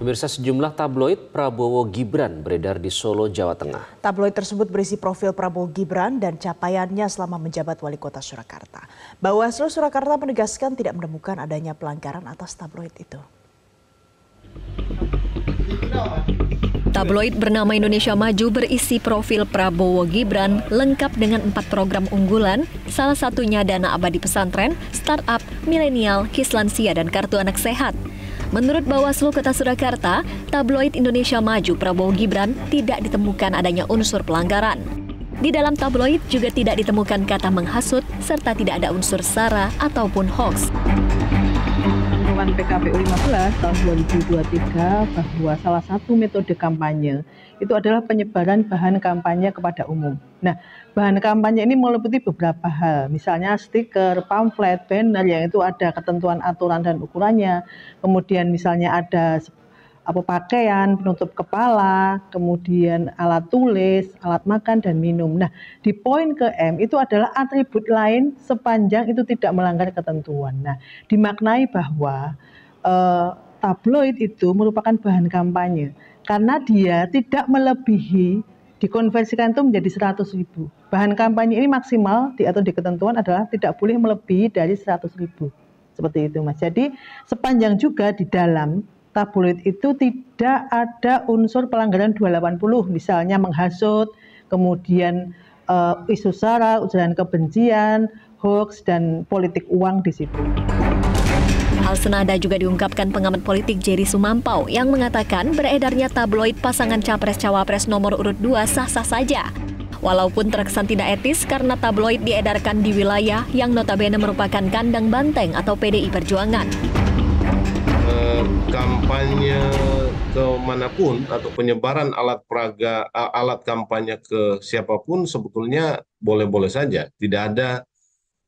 Pemirsa sejumlah tabloid Prabowo Gibran beredar di Solo, Jawa Tengah. Tabloid tersebut berisi profil Prabowo Gibran dan capaiannya selama menjabat wali kota Surakarta. Bawaslu Surakarta menegaskan tidak menemukan adanya pelanggaran atas tabloid itu. Tabloid bernama Indonesia Maju berisi profil Prabowo Gibran lengkap dengan empat program unggulan, salah satunya dana abadi pesantren, startup, milenial, kislansia, dan kartu anak sehat. Menurut Bawaslu Kota Surakarta, tabloid Indonesia Maju Prabowo Gibran tidak ditemukan adanya unsur pelanggaran. Di dalam tabloid juga tidak ditemukan kata menghasut serta tidak ada unsur sara ataupun hoax. Peraturan PKPU 15 tahun 2023 bahwa salah satu metode kampanye itu adalah penyebaran bahan kampanye kepada umum. Nah, bahan kampanye ini meliputi beberapa hal, misalnya stiker, pamflet, banner yang itu ada ketentuan aturan dan ukurannya. Kemudian misalnya ada apa pakaian, penutup kepala, kemudian alat tulis, alat makan dan minum. Nah, di poin ke M itu adalah atribut lain sepanjang itu tidak melanggar ketentuan. Nah, dimaknai bahwa eh, tabloid itu merupakan bahan kampanye karena dia tidak melebihi dikonversikan itu menjadi 100 ribu. Bahan kampanye ini maksimal di atau di ketentuan adalah tidak boleh melebihi dari 100 ribu. Seperti itu Mas. Jadi sepanjang juga di dalam tabloid itu tidak ada unsur pelanggaran 280 misalnya menghasut, kemudian uh, isu sara, ujaran kebencian, hoax dan politik uang di situ. Hal senada juga diungkapkan pengamat politik Jerry Sumampau yang mengatakan beredarnya tabloid pasangan capres-cawapres nomor urut 2 sah-sah saja. Walaupun terkesan tidak etis karena tabloid diedarkan di wilayah yang notabene merupakan kandang banteng atau PDI Perjuangan kampanye ke manapun atau penyebaran alat peraga alat kampanye ke siapapun sebetulnya boleh-boleh saja. Tidak ada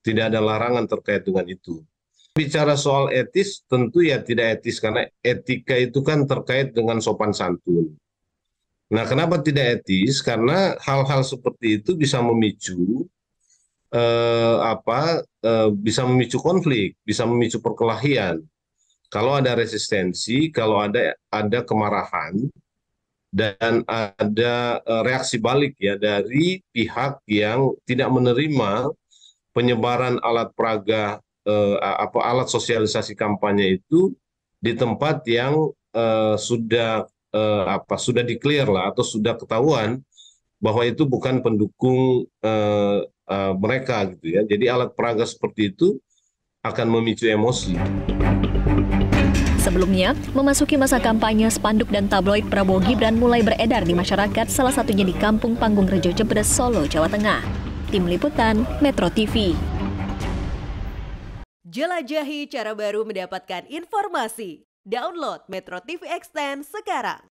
tidak ada larangan terkait dengan itu. Bicara soal etis tentu ya tidak etis karena etika itu kan terkait dengan sopan santun. Nah, kenapa tidak etis? Karena hal-hal seperti itu bisa memicu eh, apa? Eh, bisa memicu konflik, bisa memicu perkelahian kalau ada resistensi, kalau ada ada kemarahan dan ada eh, reaksi balik ya dari pihak yang tidak menerima penyebaran alat praga eh, apa alat sosialisasi kampanye itu di tempat yang eh, sudah eh, apa sudah clear lah atau sudah ketahuan bahwa itu bukan pendukung eh, eh, mereka gitu ya. Jadi alat praga seperti itu akan memicu emosi. Sebelumnya, memasuki masa kampanye, spanduk dan tabloid Prabowo Gibran mulai beredar di masyarakat, salah satunya di Kampung Panggung Rejo Jebres, Solo, Jawa Tengah. Tim Liputan, Metro TV. Jelajahi cara baru mendapatkan informasi. Download Metro TV Extend sekarang.